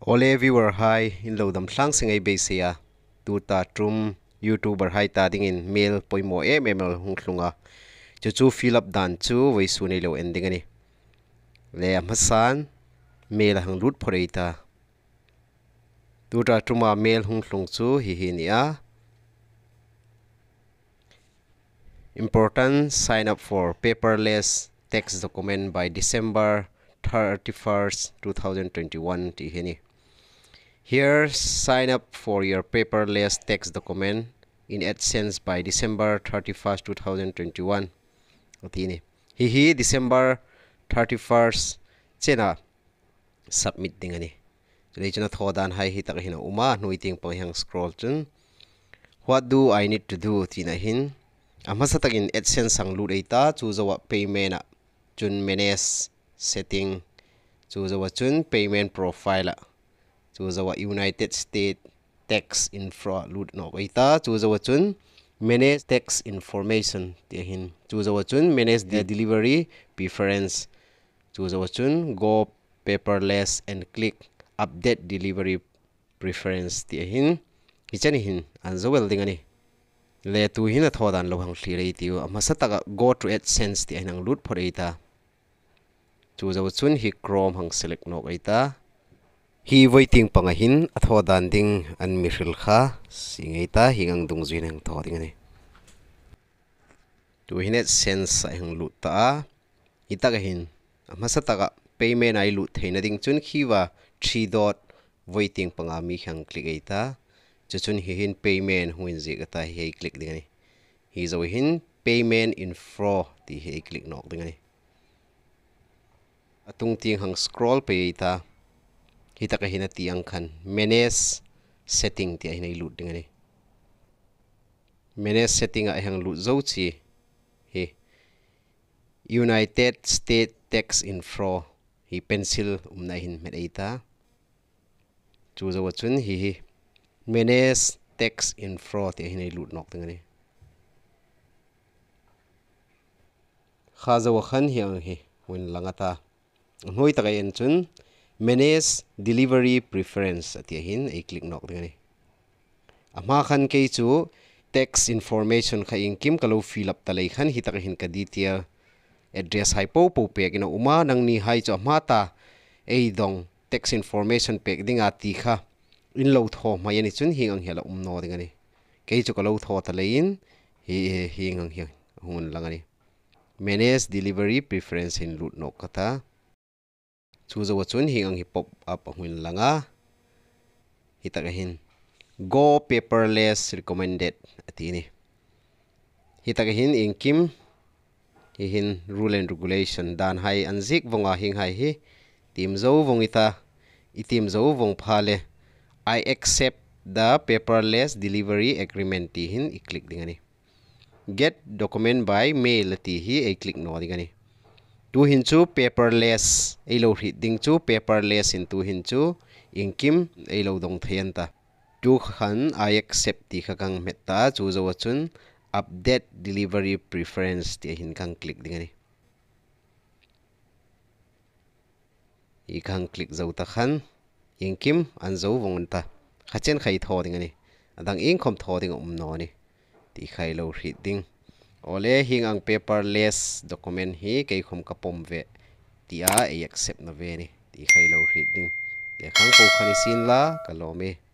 ole viewer hai in lo dam thlang singai besia tu ta trum youtuber hai ta ding in mail poimo mml hung thlunga chu chu fill up dan chu wei su nei lo ending ani le amhasan mail hang lut phoreita tu ta truma mail hung thlung chu hi hi nia important sign up for paperless text document by December 31st 2021 tihini Here, sign up for your paperless tax document in AdSense by December 31st, 2021. Atini. Hihi December 31st chena submit ding ani. Chulay chuna thodan hai hi takahina uma nuiting pangyang scroll chun. What do I need to do tina hin? Amasatagin AdSense ang loot ita chuzawa payment chun manage setting chuzawa chun payment profile chu zawa united state tax infra lut no waita chu zawa chun manage tax information te hin chu zawa chun manage the delivery preference chu zawa chun go paperless and click update delivery preference te hin hichani hin an anzo welding ani le tu hin a thodan lo hang thli rei tiu ama sataka go to ad sense te anang lut phorei ta chu zawa chun hi chrome hang select no ai hi waiting panga hin atho dan ding an mi hril kha singai ta hingang dung zui nang tho ding ani tu hinet sense ai hang lut ta ita ga hin amasa ta ga payment ai lut theina ding chun khiwa 3 dot waiting panga mi hang click ei ta chu chun hi hin payment huin je ga ta hi click ding ani hi zo hin payment in info ti hi click nok ding ani atung ting hang scroll pe ta hitaka hina ti ang khan manage setting ti hina lut ding ani manage setting a hang lut zo chi he united state tax info hi pencil um umna hin met eita chu zo chun hi hi manage tax info ti hina lut nok ding ani khazawa khan hi ang hi win langata ngoi takai en chun manage delivery preference atia hin e click nok ringani ama khan ke chu text information kha in kim kalo fill up talai khan hitak hin ka ditia address hai po po pe kina uma nang ni hai cho mata, ta e dong text information pe ding ti kha in lo tho ma yani chun hing ang hela um no dingani ke chu kalo tho talai in hi hing ang hi hun langani manage delivery preference in root no kata chu zawa chun hi ang hip hop up hun langa ah. hita ka hin go paperless recommended ati ni hita ka hin ing kim hi rule and regulation dan hai vong a hing hai hi tim zo vong ita itim zo vong phale i accept the paperless delivery agreement ti hin i click dingani get document by mail ti hi a click no dingani tu hin chu paperless ei lo hri ding chu paperless in tu hin chu ingkim ei lo dong thian ta tu khan i accept ti kha kang met ta chu zo chun update delivery preference ti hin kang click ding ani i kang click zo ta khan ingkim an zo vong ta khachen khai tho ding ani adang ing khom tho ding um no ni ti khai lo hri ding o อเลหิงอังเปเปอร์เลสด็อกคูเมนต์ฮีไกคมกะปมเวติอาเอ็กเซปนะเวนี่ที่ใครเราเฮ็ดนี่เดี๋ยวครั้งโคค